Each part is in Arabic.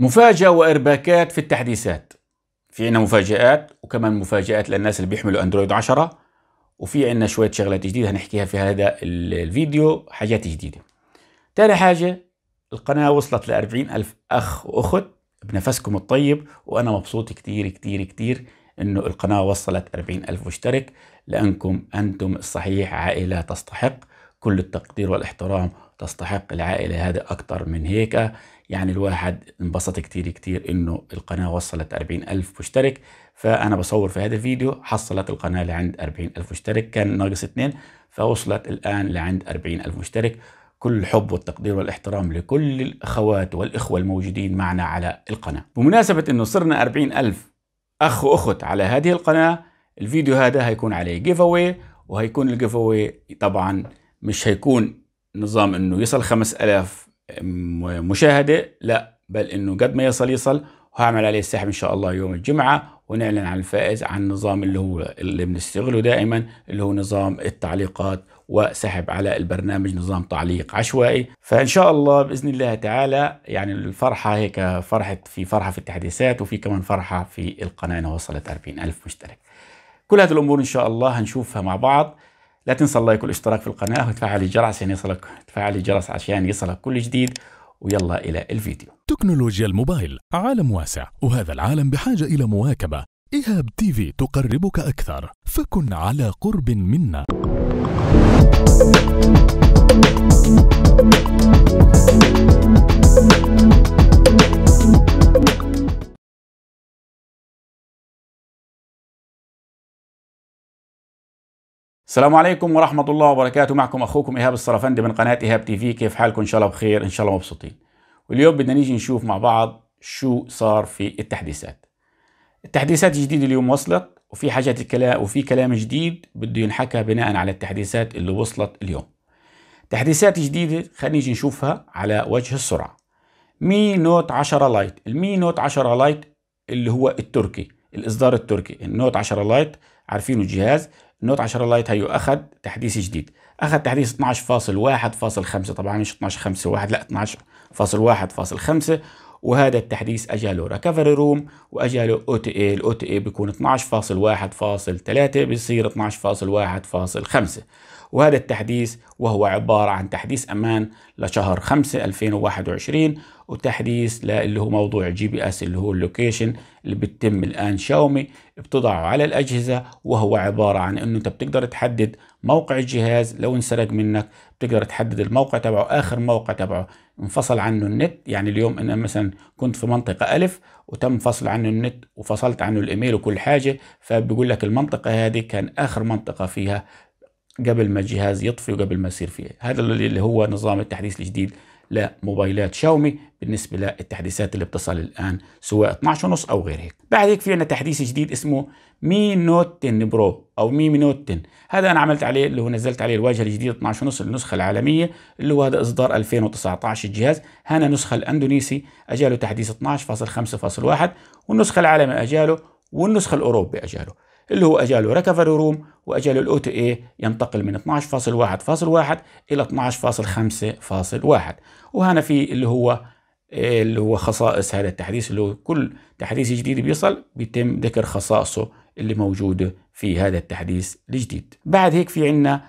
مفاجأة وإرباكات في التحديثات في عنا مفاجآت وكمان مفاجآت للناس اللي بيحملوا أندرويد 10 وفي عنا شوية شغلات جديدة هنحكيها في هذا الفيديو حاجات جديدة تاني حاجة القناة وصلت لأربعين ألف أخ وأخت بنفسكم الطيب وأنا مبسوط كتير كتير كتير إنه القناة وصلت أربعين ألف مشترك لأنكم أنتم الصحيح عائلة تستحق كل التقدير والاحترام تستحق العائلة هذا أكتر من هيك يعني الواحد انبسط كتير كتير انه القناة وصلت 40 ألف مشترك فأنا بصور في هذا الفيديو حصلت القناة لعند 40 ألف مشترك كان ناقص اثنين فوصلت الآن لعند 40 ألف مشترك كل الحب والتقدير والاحترام لكل الأخوات والإخوة الموجودين معنا على القناة بمناسبة أنه صرنا 40 ألف أخ وأخت على هذه القناة الفيديو هذا هيكون عليه جيف اوي وهيكون الجيف اوي طبعا مش هيكون نظام أنه يصل 5000 مشاهده لا بل انه قد ما يصل يصل وهعمل عليه السحب ان شاء الله يوم الجمعه ونعلن عن الفائز عن النظام اللي هو اللي بنستغله دائما اللي هو نظام التعليقات وسحب على البرنامج نظام تعليق عشوائي فان شاء الله باذن الله تعالى يعني الفرحه هيك فرحه في فرحه في التحديثات وفي كمان فرحه في القناه انها وصلت 40000 مشترك كل هذه الامور ان شاء الله هنشوفها مع بعض لا تنسى اللايك والاشتراك في القناة وتفعل الجرس عشان يصلك تفعل الجرس عشان يصلك كل جديد ويلا إلى الفيديو تكنولوجيا الموبايل عالم واسع وهذا العالم بحاجة إلى مواكبة إيهاب تي في تقربك أكثر فكن على قرب منا السلام عليكم ورحمة الله وبركاته معكم أخوكم إيهاب الصرفندي من قناة إيهاب تي في كيف حالكم إن شاء الله بخير إن شاء الله مبسوطين واليوم بدنا نيجي نشوف مع بعض شو صار في التحديثات التحديثات الجديدة اليوم وصلت وفي حاجات الكلام وفي كلام جديد بده ينحكى بناء على التحديثات اللي وصلت اليوم تحديثات جديدة خلينا نيجي نشوفها على وجه السرعة مي نوت 10 لايت المي نوت 10 لايت اللي هو التركي الإصدار التركي النوت 10 لايت عارفينه الجهاز نوت 10 لايت هيو اخذ تحديث جديد اخذ تحديث 12.1.5 طبعا مش 12.5.1 لا 12.1.5 وهذا التحديث اجى له ريكفري روم واجى له او تي اي الاو تي اي بيكون 12.1.3 بيصير 12.1.5 وهذا التحديث وهو عبارة عن تحديث أمان لشهر 5 2021 وتحديث اللي هو موضوع جي بي اس اللي هو اللوكيشن اللي بتتم الآن شاومي بتضعه على الأجهزة وهو عبارة عن أنه أنت بتقدر تحدد موقع الجهاز لو انسرق منك بتقدر تحدد الموقع تبعه آخر موقع تبعه انفصل عنه النت يعني اليوم أنا مثلا كنت في منطقة ألف وتم فصل عنه النت وفصلت عنه الإيميل وكل حاجة فبيقول لك المنطقة هذه كان آخر منطقة فيها قبل ما الجهاز يطفي وقبل ما يصير فيه هذا اللي هو نظام التحديث الجديد لموبايلات شاومي بالنسبه للتحديثات اللي بتصل الان سواء 12 ونص او غير هيك بعد هيك في عندنا تحديث جديد اسمه مي نوت 10 برو او مي نوت 10 هذا انا عملت عليه اللي هو نزلت عليه الواجهه الجديده 12 ونص النسخه العالميه اللي هو هذا اصدار 2019 الجهاز هنا النسخه الاندونيسي اجاله تحديث 12.5.1 والنسخه العالميه اجاله والنسخه الأوروبية اجاله اللي هو أجاله ريكفري روم وأجاله تي اي ينتقل من 12.1.1 إلى 12.5.1 وهنا في اللي هو اللي هو خصائص هذا التحديث اللي هو كل تحديث جديد بيصل بيتم ذكر خصائصه اللي موجودة في هذا التحديث الجديد بعد هيك في عندنا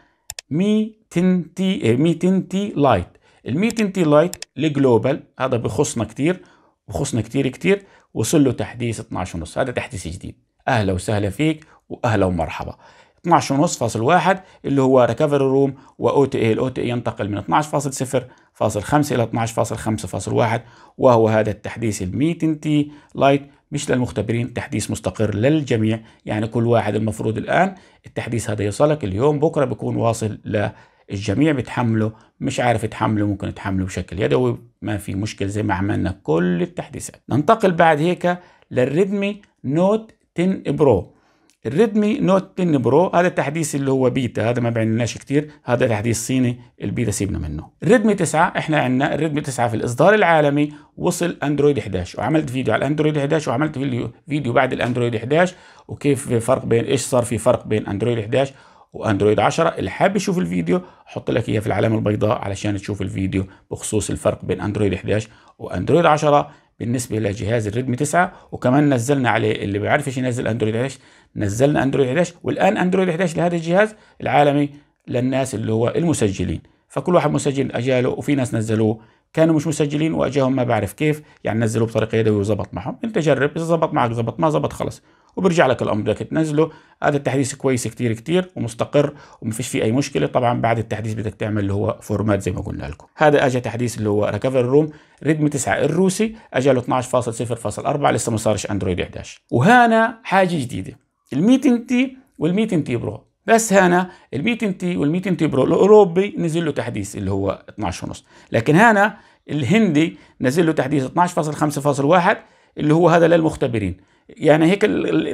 مي تنتي مي تنتي لايت المي تنتي لايت الجلوبال هذا بخصنا كثير بخصنا كثير كثير وصل له تحديث 12 ونص هذا تحديث جديد اهلا وسهلا فيك واهلا ومرحبا 12.5.1 اللي هو ريكفري روم واو تي اي الاو تي اي ينتقل من 12.0.5 الى 12.5.1 وهو هذا التحديث الميتن تي لايت مش للمختبرين تحديث مستقر للجميع يعني كل واحد المفروض الان التحديث هذا يوصلك اليوم بكره بيكون واصل للجميع بتحمله مش عارف تحمله ممكن تحمله بشكل يدوي ما في مشكل زي ما عملنا كل التحديثات ننتقل بعد هيك للريدمي نوت 10 برو الريدمي نوت 10 برو هذا التحديث اللي هو بيتا هذا ما بعناش كتير هذا تحديث صيني البيتا سيبنا منه الريدمي 9 احنا عندنا الريدمي 9 في الاصدار العالمي وصل اندرويد 11 وعملت فيديو على الاندرويد 11 وعملت فيديو بعد الاندرويد 11 وكيف في فرق بين ايش صار في فرق بين اندرويد 11 واندرويد 10 اللي حابب يشوف الفيديو حط لك اياه في العلامه البيضاء علشان تشوف الفيديو بخصوص الفرق بين اندرويد 11 واندرويد 10 بالنسبه لجهاز الريدمي 9 وكمان نزلنا عليه اللي بيعرفش ينزل اندرويد 11 نزلنا اندرويد 11 والان اندرويد 11 لهذا الجهاز العالمي للناس اللي هو المسجلين فكل واحد مسجل اجاله وفي ناس نزلوه كانوا مش مسجلين واجاهم ما بعرف كيف يعني نزلوه بطريقه يدوي وزبط معهم انت جرب اذا زبط معك زبط ما زبط خلص وبيرجع لك الامر بدك تنزله هذا التحديث كويس كتير كتير ومستقر ومفيش فيه اي مشكله طبعا بعد التحديث بدك تعمل اللي هو فورمات زي ما قلنا لكم هذا اجى تحديث اللي هو ريكفر روم ريدم 9 الروسي اجى له 12.0.4 لسه ما صارش اندرويد 11 وهنا حاجه جديده الميتين تي والميتين تي برو بس هنا الميتين تي والميتين تي برو الاوروبي نزل له تحديث اللي هو 12 ونص لكن هنا الهندي نزل له تحديث 12.5.1 اللي هو هذا للمختبرين يعني هيك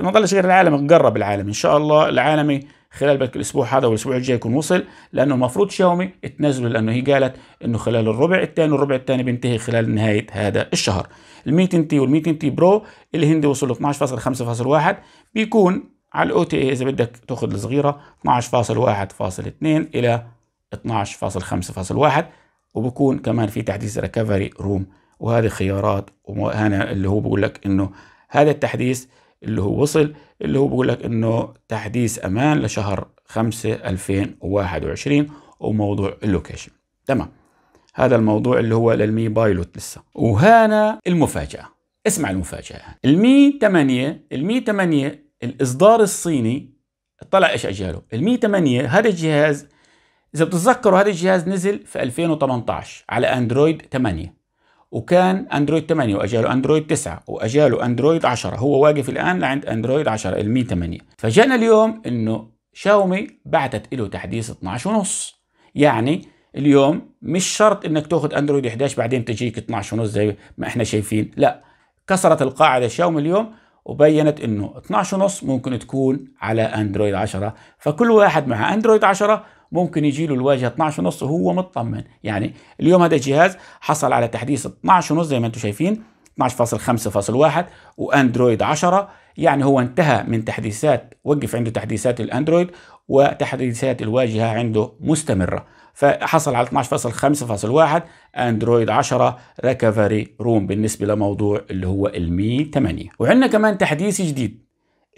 ما ضلش غير العالم قرب العالم ان شاء الله العالمي خلال بلك الاسبوع هذا والاسبوع الجاي يكون وصل لانه المفروض شاومي تنزله لانه هي قالت انه خلال الربع الثاني والربع الثاني بينتهي خلال نهايه هذا الشهر ال100 تي وال100 تي برو الهندي وصل 12.5.1 بيكون على الاو تي اي اذا بدك تاخذ الصغيره 12.1.2 الى 12.5.1 وبكون كمان في تحديث ريكفري روم وهذه خيارات وهنا اللي هو بقول لك انه هذا التحديث اللي هو وصل اللي هو بيقول لك انه تحديث امان لشهر 5 2021 وموضوع اللوكيشن تمام هذا الموضوع اللي هو للمي بايلوت لسه وهنا المفاجأة اسمع المفاجأة المي 8 المي 8 الإصدار الصيني طلع إيش أجياله المي 8 هذا الجهاز إذا بتتذكروا هذا الجهاز نزل في 2018 على أندرويد 8 وكان اندرويد 8 واجاله اندرويد 9 واجاله اندرويد 10 هو واقف الان لعند اندرويد 10 المي 8 فجانا اليوم انه شاومي بعتت له تحديث 12 ونص يعني اليوم مش شرط انك تاخذ اندرويد 11 بعدين تجيك 12 ونص زي ما احنا شايفين لا كسرت القاعده شاومي اليوم وبينت انه 12.5 ممكن تكون على اندرويد 10 فكل واحد مع اندرويد 10 ممكن يجي له الواجهه 12.5 وهو مطمن يعني اليوم هذا الجهاز حصل على تحديث 12.5 زي ما انتم شايفين 12.5.1 واندرويد 10 يعني هو انتهى من تحديثات وقف عنده تحديثات الاندرويد وتحديثات الواجهه عنده مستمره فحصل على 12.5.1 اندرويد 10 ريكفري روم بالنسبه لموضوع اللي هو المي 8 وعندنا كمان تحديث جديد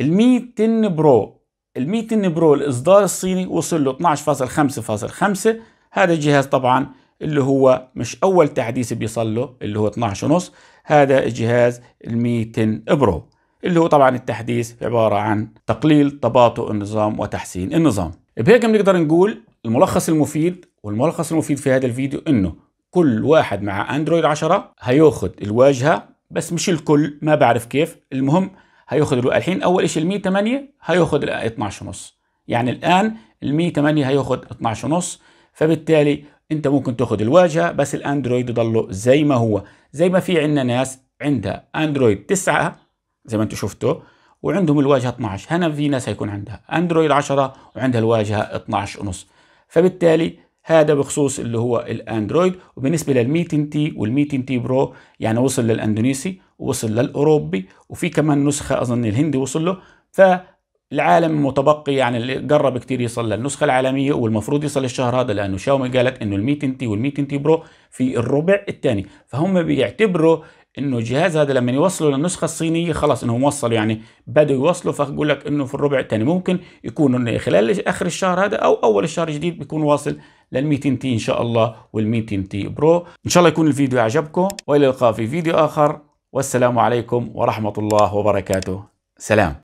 المي 10 برو المي 10 برو الاصدار الصيني وصل له 12.5.5 هذا الجهاز طبعا اللي هو مش اول تحديث بيصل له اللي هو 12 ونص هذا الجهاز المي 10 برو اللي هو طبعا التحديث عبارة عن تقليل تباطؤ النظام وتحسين النظام بهيك بنقدر نقول الملخص المفيد والملخص المفيد في هذا الفيديو انه كل واحد مع اندرويد 10 هياخد الواجهة بس مش الكل ما بعرف كيف المهم هياخد الحين اول شيء ال 108 هياخد 12 ونص يعني الان ال 108 هياخد 12 ونص فبالتالي انت ممكن تاخد الواجهه بس الاندرويد يضله زي ما هو زي ما في عندنا ناس عندها اندرويد 9 زي ما انتم شفتوا وعندهم الواجهه 12 هنا في ناس هيكون عندها اندرويد 10 وعندها الواجهه 12 ونص فبالتالي هذا بخصوص اللي هو الاندرويد وبالنسبه للميتين تي والميتين تي برو يعني وصل للاندونيسي ووصل للاوروبي وفي كمان نسخه اظن الهندي وصل له فالعالم متبقي يعني اللي قرب كثير يصل للنسخه العالميه والمفروض يصل الشهر هذا لانه شاومي قالت انه الميتين تي والميتين تي برو في الربع الثاني فهم بيعتبروا انه الجهاز هذا لما يوصلوا للنسخه الصينيه خلاص انهم وصلوا يعني بدوا يوصلوا فاقول لك انه في الربع الثاني ممكن يكون خلال اخر الشهر هذا او اول الشهر الجديد بيكون واصل لل 200 تي ان شاء الله وال 200 تي برو ان شاء الله يكون الفيديو عجبكم والى اللقاء في فيديو اخر والسلام عليكم ورحمه الله وبركاته سلام